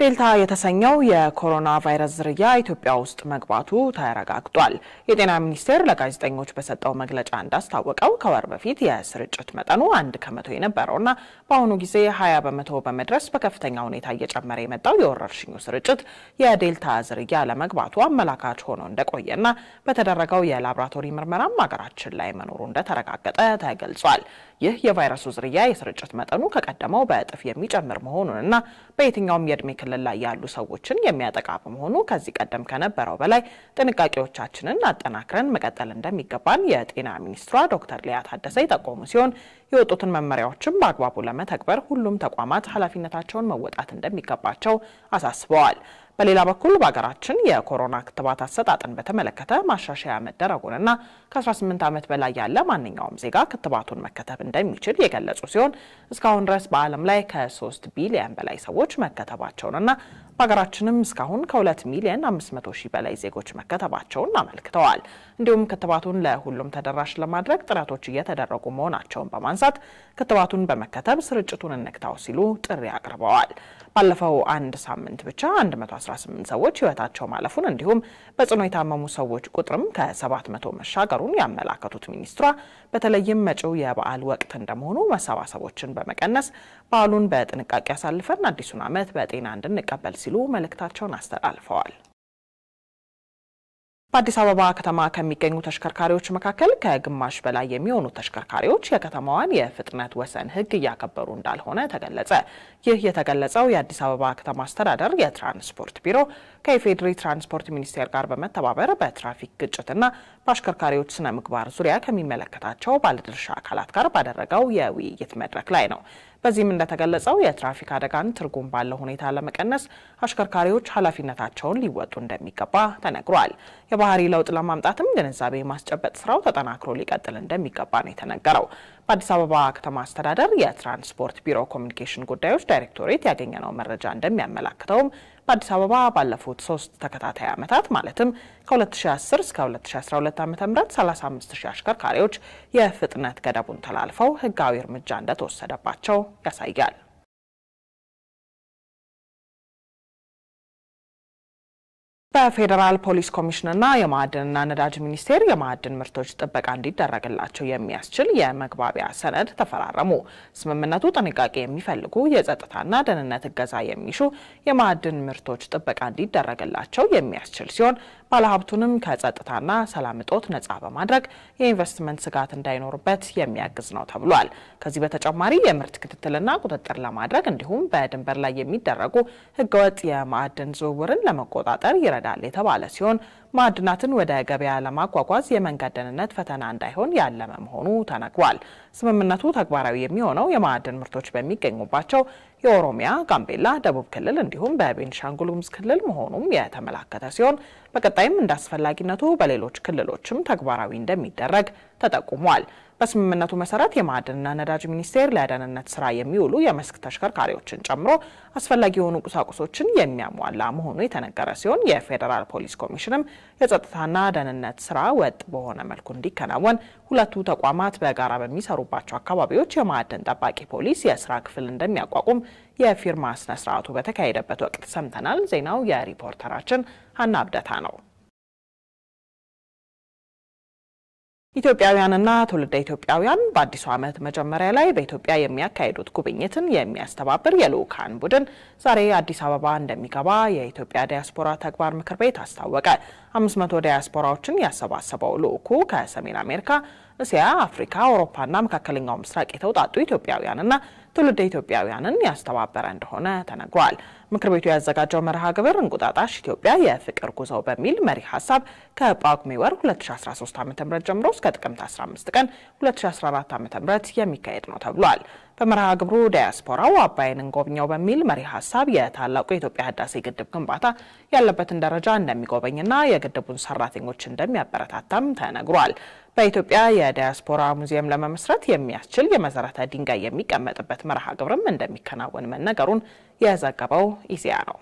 ዴልታ የተሰኘው የኮሮና ቫይረስ ዝርያ ኢትዮጵያ ውስጥ መግባቱ ተረጋግጧል። የጤና ሚኒስቴር ለጋዜጠኞች በሰጠው መግለጫ እንዳስታወቀው ከወር በፊት የስርጭት መጠኑ አንድ ከመቶ የነበረውና በአሁኑ ጊዜ ሀያ በመቶ በመድረስ በከፍተኛ ሁኔታ እየጨመረ የመጣው የወረርሽኙ ስርጭት የዴልታ ዝርያ ለመግባቱ አመላካች ሆኖ እንደቆየና በተደረገው የላብራቶሪ ምርመራም ሀገራችን ላይ መኖሩ እንደተረጋገጠ ተገልጿል። ይህ የቫይረሱ ዝርያ የስርጭት መጠኑ ከቀደመው በእጥፍ የሚጨምር መሆኑንና በየትኛውም የእድሜ ክልል ክልል ላይ ያሉ ሰዎችን የሚያጠቃ በመሆኑ ከዚህ ቀደም ከነበረው በላይ ጥንቃቄዎቻችንን አጠናክረን መቀጠል እንደሚገባን የጤና ሚኒስትሯ ዶክተር ሊያ ታደሰ የጠቆሙ ሲሆን የወጡትን መመሪያዎችም በአግባቡ ለመተግበር ሁሉም ተቋማት ኃላፊነታቸውን መወጣት እንደሚገባቸው አሳስበዋል። በሌላ በኩል በሀገራችን የኮሮና ክትባት አሰጣጥን በተመለከተ ማሻሻያ መደረጉንና ከ18 ዓመት በላይ ያለ ማንኛውም ዜጋ ክትባቱን መከተብ እንደሚችል የገለጹ ሲሆን እስካሁን ድረስ በዓለም ላይ ከ3 ቢሊየን በላይ ሰዎች መከተባቸውንና በሀገራችንም እስካሁን ከ2 ሚሊዮን 500 ሺህ በላይ ዜጎች መከተባቸውን አመልክተዋል። እንዲሁም ክትባቱን ለሁሉም ተደራሽ ለማድረግ ጥረቶች እየተደረጉ መሆናቸውን በማንሳት ክትባቱን በመከተብ ስርጭቱን እንግታው ሲሉ ጥሪ አቅርበዋል። ባለፈው አንድ ሳምንት ብቻ 118 ሰዎች ህይወታቸው ማለፉን እንዲሁም በጽኑ የታመሙ ሰዎች ቁጥርም ከ700 መሻገሩን ያመላከቱት ሚኒስትሯ በተለይም መጪው የበዓል ወቅት እንደመሆኑ መሰባሰቦችን በመቀነስ በዓሉን በጥንቃቄ አሳልፈን አዲሱን ዓመት በጤና እንድንቀበል ሲሉ ሲሉ መልእክታቸውን አስተላልፈዋል። በአዲስ አበባ ከተማ ከሚገኙ ተሽከርካሪዎች መካከል ከግማሽ በላይ የሚሆኑ ተሽከርካሪዎች የከተማዋን የፍጥነት ወሰን ሕግ እያከበሩ እንዳልሆነ ተገለጸ። ይህ የተገለጸው የአዲስ አበባ ከተማ አስተዳደር የትራንስፖርት ቢሮ ከኢፌዴሪ ትራንስፖርት ሚኒስቴር ጋር በመተባበር በትራፊክ ግጭትና በአሽከርካሪዎች ስነ ምግባር ዙሪያ ከሚመለከታቸው ባለድርሻ አካላት ጋር ባደረገው የውይይት መድረክ ላይ ነው። በዚህም እንደተገለጸው የትራፊክ አደጋን ትርጉም ባለው ሁኔታ ለመቀነስ አሽከርካሪዎች ኃላፊነታቸውን ሊወጡ እንደሚገባ ተነግሯል። የባህሪ ለውጥ ለማምጣትም ግንዛቤ ማስጨበጥ ስራው ተጠናክሮ ሊቀጥል እንደሚገባ ነው የተነገረው። በአዲስ አበባ ከተማ አስተዳደር የትራንስፖርት ቢሮ ኮሚኒኬሽን ጉዳዮች ዳይሬክቶሬት ያገኘነው መረጃ እንደሚያመላክተውም በአዲስ አበባ ባለፉት ሶስት ተከታታይ ዓመታት ማለትም ከ2010 እስከ 2012 ዓ ም 35000 አሽከርካሪዎች የፍጥነት ገደቡን ተላልፈው ህጋዊ እርምጃ እንደተወሰደባቸው ያሳያል። በፌዴራል ፖሊስ ኮሚሽንና የማዕድንና ነዳጅ ሚኒስቴር የማዕድን ምርቶች ጥበቃ እንዲደረግላቸው የሚያስችል የመግባቢያ ሰነድ ተፈራረሙ። ስምምነቱ ጥንቃቄ የሚፈልጉ የጸጥታና ደህንነት እገዛ የሚሹ የማዕድን ምርቶች ጥበቃ እንዲደረግላቸው የሚያስችል ሲሆን ባለሀብቱንም ከጸጥታና ሰላም እጦት ነጻ በማድረግ የኢንቨስትመንት ስጋት እንዳይኖርበት የሚያግዝ ነው ተብሏል። ከዚህ በተጨማሪ የምርት ክትትልና ቁጥጥር ለማድረግ እንዲሁም በድንበር ላይ የሚደረጉ ህገወጥ የማዕድን ዝውውርን ለመቆጣጠር ይረዳል ይረዳል የተባለ ሲሆን ማዕድናትን ወደ ገበያ ለማጓጓዝ የመንገድ ደህንነት ፈተና እንዳይሆን ያለመ መሆኑ ተነግሯል። ስምምነቱ ተግባራዊ የሚሆነው የማዕድን ምርቶች በሚገኙባቸው የኦሮሚያ፣ ጋምቤላ፣ ደቡብ ክልል እንዲሁም በቤኒሻንጉል ጉሙዝ ክልል መሆኑም የተመላከተ ሲሆን በቀጣይም እንደ አስፈላጊነቱ በሌሎች ክልሎችም ተግባራዊ እንደሚደረግ ተጠቁሟል። በስምምነቱ መሰረት የማዕድንና ነዳጅ ሚኒስቴር ለደህንነት ስራ የሚውሉ የመስክ ተሽከርካሪዎችን ጨምሮ አስፈላጊ የሆኑ ቁሳቁሶችን የሚያሟላ መሆኑ የተነገረ ሲሆን የፌዴራል ፖሊስ ኮሚሽንም የጸጥታና ደህንነት ስራ ወጥ በሆነ መልኩ እንዲከናወን ሁለቱ ተቋማት በጋራ በሚሰሩባቸው አካባቢዎች የማዕድን ጠባቂ ፖሊስ የስራ ክፍል እንደሚያቋቁም የፊርማ ስነስርዓቱ በተካሄደበት ወቅት ሰምተናል። ዜናው የሪፖርተራችን ሀና አብደታ ነው። ኢትዮጵያውያንና ትውልደ ኢትዮጵያውያን በአዲሱ ዓመት መጀመሪያ ላይ በኢትዮጵያ የሚያካሂዱት ጉብኝትን የሚያስተባብር የልዑካን ቡድን ዛሬ አዲስ አበባ እንደሚገባ የኢትዮጵያ ዲያስፖራ ተግባር ምክር ቤት አስታወቀ። 500 ዲያስፖራዎችን ያሰባሰበው ልዑኩ ከሰሜን አሜሪካ፣ እስያ፣ አፍሪካ፣ አውሮፓና መካከለኛው ምስራቅ የተውጣጡ ኢትዮጵያውያንና ትውልደ ኢትዮጵያውያንን ያስተባበረ እንደሆነ ተነግሯል። ምክር ቤቱ ያዘጋጀው መርሃ ግብር እንቁጣጣሽ ኢትዮጵያ የፍቅር ጉዞ በሚል መሪ ሀሳብ ከጳጉሜ ወር 2013 ዓ.ም ጀምሮ እስከ ጥቅምት 15 ቀን 2014 ዓ.ም የሚካሄድ ነው ተብሏል። በመርሃ ግብሩ ዲያስፖራው አባይን እንጎብኘው በሚል መሪ ሀሳብ የታላቁ የኢትዮጵያ ህዳሴ ግድብ ግንባታ ያለበትን ደረጃ እንደሚጎበኝና የግድቡን ሰራተኞች እንደሚያበረታታም ተነግሯል። በኢትዮጵያ የዲያስፖራ ሙዚየም ለመመስረት የሚያስችል የመሰረተ ድንጋይ የሚቀመጥበት መርሃ ግብርም እንደሚከናወን መነገሩን የዘገበው ኢዜአ ነው።